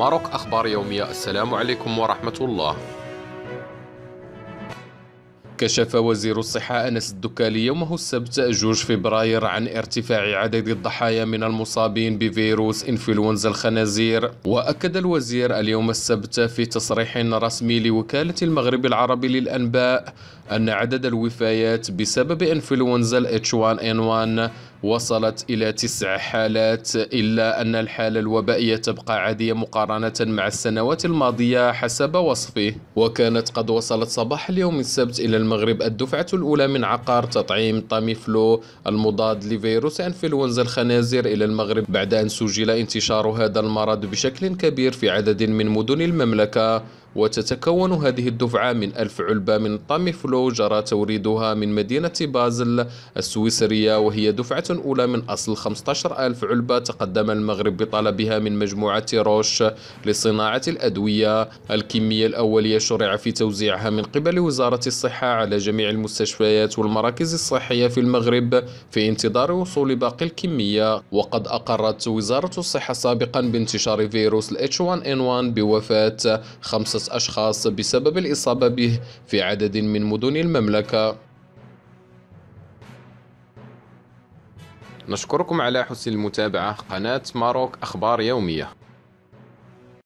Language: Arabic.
ماروك أخبار يومية السلام عليكم ورحمة الله كشف وزير الصحة أنس الدكالي يومه السبت جوج فبراير عن ارتفاع عدد الضحايا من المصابين بفيروس إنفلونزا الخنازير وأكد الوزير اليوم السبت في تصريح رسمي لوكالة المغرب العربي للأنباء أن عدد الوفيات بسبب إنفلونزا h 1 n 1 وصلت إلى تسع حالات إلا أن الحالة الوبائية تبقى عادية مقارنة مع السنوات الماضية حسب وصفه وكانت قد وصلت صباح اليوم السبت إلى المغرب الدفعة الأولى من عقار تطعيم طاميفلو المضاد لفيروس أنفلونزا الخنازير إلى المغرب بعد أن سجل انتشار هذا المرض بشكل كبير في عدد من مدن المملكة وتتكون هذه الدفعة من ألف علبة من طاميفلو جرى توريدها من مدينة بازل السويسرية وهي دفعة أولى من أصل 15 ألف علبة تقدم المغرب بطلبها من مجموعة روش لصناعة الأدوية الكمية الأولية شرع في توزيعها من قبل وزارة الصحة على جميع المستشفيات والمراكز الصحية في المغرب في انتظار وصول باقي الكمية وقد أقرت وزارة الصحة سابقا بانتشار فيروس H1N1 بوفاة خمسة خمس أشخاص بسبب الإصابة به في عدد من مدن المملكة نشكركم على حسن المتابعة قناة ماروك أخبار يومية